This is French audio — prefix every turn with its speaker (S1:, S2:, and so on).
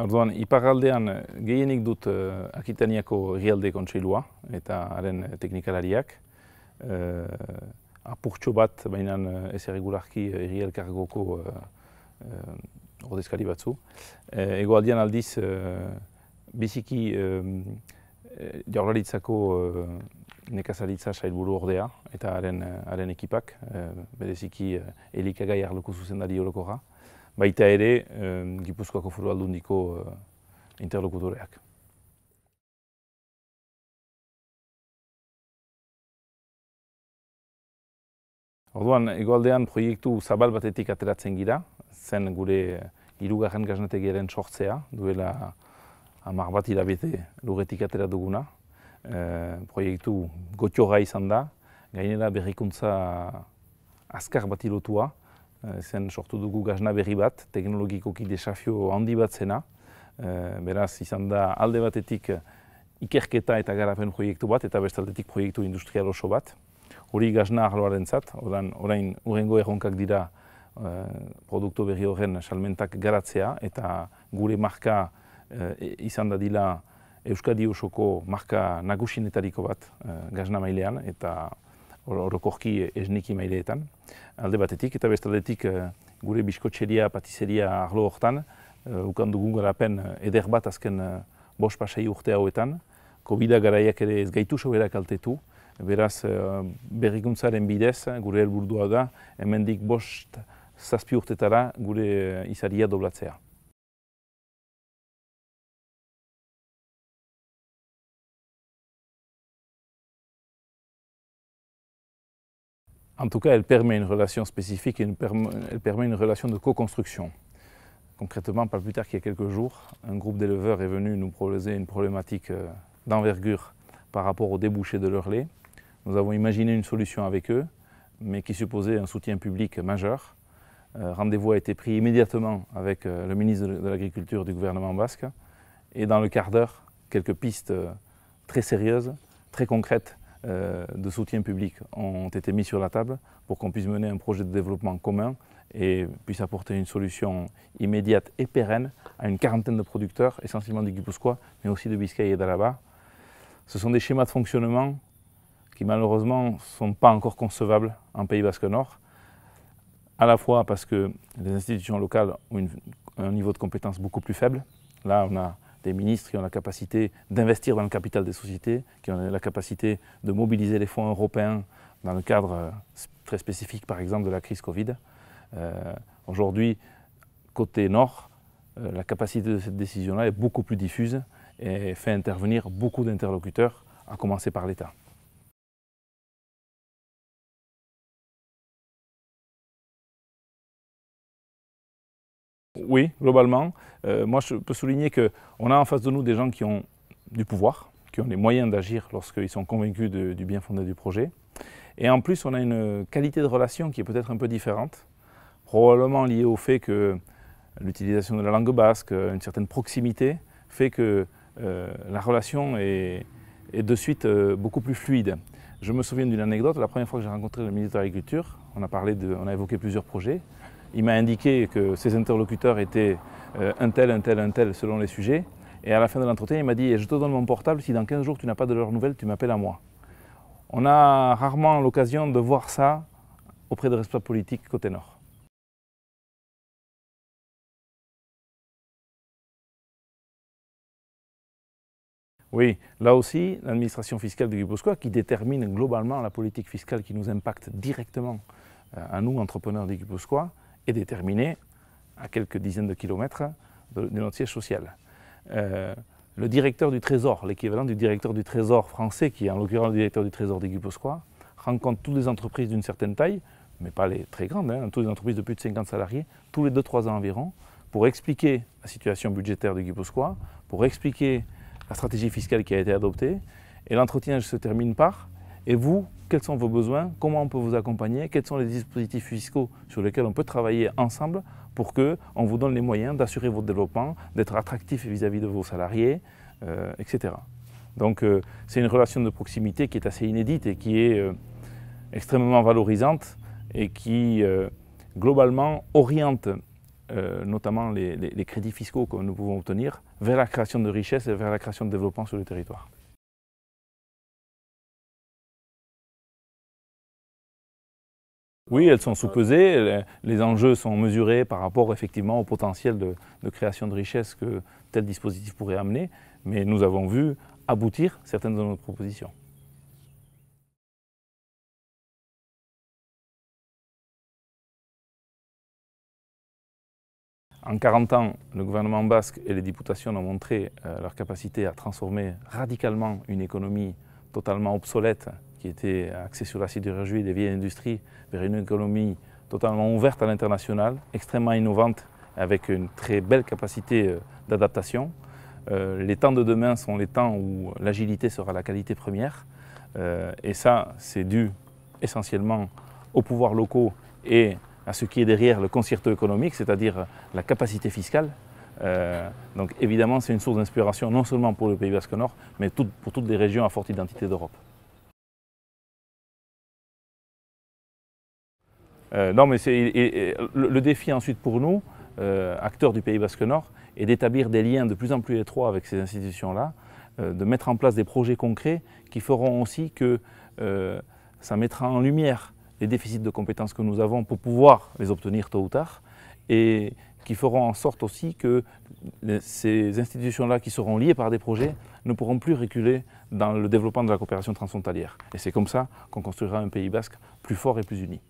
S1: Orduan, iparraldean eh, gehienik dut uh, eh, Akitaniako Rialde Kontseilua eta haren eh, teknikalariak. Uh, apurtxo bat, baina ez erregularki erri Kargoko uh, uh, ordezkari batzu. Uh, ego aldean aldiz, uh, biziki uh, jaurlaritzako uh, nekazaritza sailburu ordea eta haren, haren ekipak, uh, bereziki uh, elikagai arloko zuzendari horoko baita ere eh, Gipuzkoako Foru Aldundiko eh, interlokutoreak. Orduan, egoaldean proiektu zabal batetik ateratzen gira, zen gure eh, irugarren gaznategiaren sortzea, duela amar bat irabete lurretik atera duguna. Eh, proiektu gotxorra izan da, gainera berrikuntza azkar bat ilotua, Eh, zen sortu dugu gazna berri bat, teknologikoki desafio handi bat zena. Eh, beraz, izan da alde batetik eh, ikerketa eta garapen proiektu bat, eta bestaldetik proiektu industrial oso bat. Hori gazna ahloaren zat, orain, orain urrengo erronkak dira e, produktu berri horren salmentak garatzea, eta gure marka izan da dila Euskadi osoko marka nagusinetariko bat e, gazna mailean, eta orokorki esnik maileetan Alde batetik, eta beste eh, gure biskotxeria, patizeria arlo horretan, eh, ukan dugun garapen eh, eder bat azken bos pasai urte hauetan. Covid-a garaiak ere ez gaitu soberak altetu, beraz berrikuntzaren bidez gure helburdua da, hemendik bost zazpi urtetara gure izaria doblatzea. En tout cas, elle permet une relation spécifique et une elle permet une relation de co-construction. Concrètement, pas plus tard qu'il y a quelques jours, un groupe d'éleveurs est venu nous proposer une problématique euh, d'envergure par rapport au débouché de leur lait. Nous avons imaginé une solution avec eux, mais qui supposait un soutien public majeur. Euh, rendez-vous a été pris immédiatement avec euh, le ministre de l'Agriculture du gouvernement basque. Et dans le quart d'heure, quelques pistes très sérieuses, très concrètes, euh, de soutien public ont été mis sur la table pour qu'on puisse mener un projet de développement commun et puisse apporter une solution immédiate et pérenne à une quarantaine de producteurs, essentiellement du Guipuscoa, mais aussi de Biscaye et d'Alaba. Ce sont des schémas de fonctionnement qui malheureusement ne sont pas encore concevables en Pays Basque Nord, à la fois parce que les institutions locales ont un niveau de compétence beaucoup plus faible. Là, on a des ministres qui ont la capacité d'investir dans le capital des sociétés, qui ont la capacité de mobiliser les fonds européens dans le cadre euh, très spécifique, par exemple, de la crise Covid. Euh, aujourd'hui, côté Nord, euh, la capacité de cette décision-là est beaucoup plus diffuse et fait intervenir beaucoup d'interlocuteurs, à commencer par l'État. oui, globalement. Euh, moi, je peux souligner qu'on a en face de nous des gens qui ont du pouvoir, qui ont les moyens d'agir lorsqu'ils sont convaincus du bien fondé du projet. Et en plus, on a une qualité de relation qui est peut-être un peu différente, probablement liée au fait que l'utilisation de la langue basque, euh, une certaine proximité, fait que euh, la relation est, de suite beaucoup plus fluide. Je me souviens d'une anecdote, la première fois que j'ai rencontré le ministre de l'Agriculture, on on a évoqué plusieurs projets, il m'a indiqué que ses interlocuteurs étaient euh, un tel, un tel, un tel selon les sujets. Et à la fin de l'entretien, il m'a dit Je te donne mon portable, si dans 15 jours tu n'as pas de leurs nouvelles, tu m'appelles à moi. On a rarement l'occasion de voir ça auprès de responsables politiques côté Nord. Oui, là aussi, l'administration fiscale de Guipuscoa qui détermine globalement la politique fiscale qui nous impacte directement euh, à nous, entrepreneurs de Guipuscoa, est déterminé à quelques dizaines de kilomètres de, notre siège social. Euh, le directeur du Trésor, l'équivalent du directeur du Trésor français, qui est en l'occurrence le directeur du Trésor des Guiposquois, rencontre toutes les entreprises d'une certaine taille, mais pas les très grandes, hein, toutes les entreprises de plus de 50 salariés, tous les 2-3 ans environ, pour expliquer la situation budgétaire du Guiposquois, pour expliquer la stratégie fiscale qui a été adoptée. Et l'entretien se termine par et vous, quels sont vos besoins, comment on peut vous accompagner, quels sont les dispositifs fiscaux sur lesquels on peut travailler ensemble pour qu'on vous donne les moyens d'assurer votre développement, d'être attractif vis-à-vis de vos salariés, euh, etc. Donc euh, c'est une relation de proximité qui est assez inédite et qui est euh, extrêmement valorisante et qui globalement oriente notamment les crédits fiscaux que nous pouvons obtenir vers la création de richesses et vers la création de développement sur le territoire. Oui, elles sont sous-pesées. Les enjeux sont mesurés par rapport effectivement au potentiel de, création de richesse que tel dispositif pourrait amener. Mais nous avons vu aboutir certaines de nos propositions. En 40 ans, le gouvernement basque et les députations ont montré euh, leur capacité à transformer radicalement une économie totalement obsolète qui était axée sur la sidérurgie et des vieilles industries, vers une économie totalement ouverte à l'international, extrêmement innovante, avec une très belle capacité euh, d'adaptation. Euh, les temps de demain sont les temps où l'agilité sera la qualité première. Euh, et ça, c'est dû essentiellement aux pouvoirs locaux et à ce qui est derrière le concerto économique, c'est-à-dire la capacité fiscale. donc évidemment, c'est une source d'inspiration non seulement pour le Pays Basque Nord, mais pour toutes les régions à forte identité d'Europe. Euh, non, mais le, défi ensuite pour nous, euh, acteurs du Pays Basque Nord, est d'établir des liens de plus en plus étroits avec ces institutions-là, euh, de mettre en place des projets concrets qui feront aussi que ça mettra en lumière les déficits de compétences que nous avons pour pouvoir les obtenir tôt ou tard, et qui feront en sorte aussi que ces institutions-là qui seront liées par des projets ne pourront plus reculer dans le développement de la coopération transfrontalière. Et c'est comme ça qu'on construira un Pays basque plus fort et plus uni.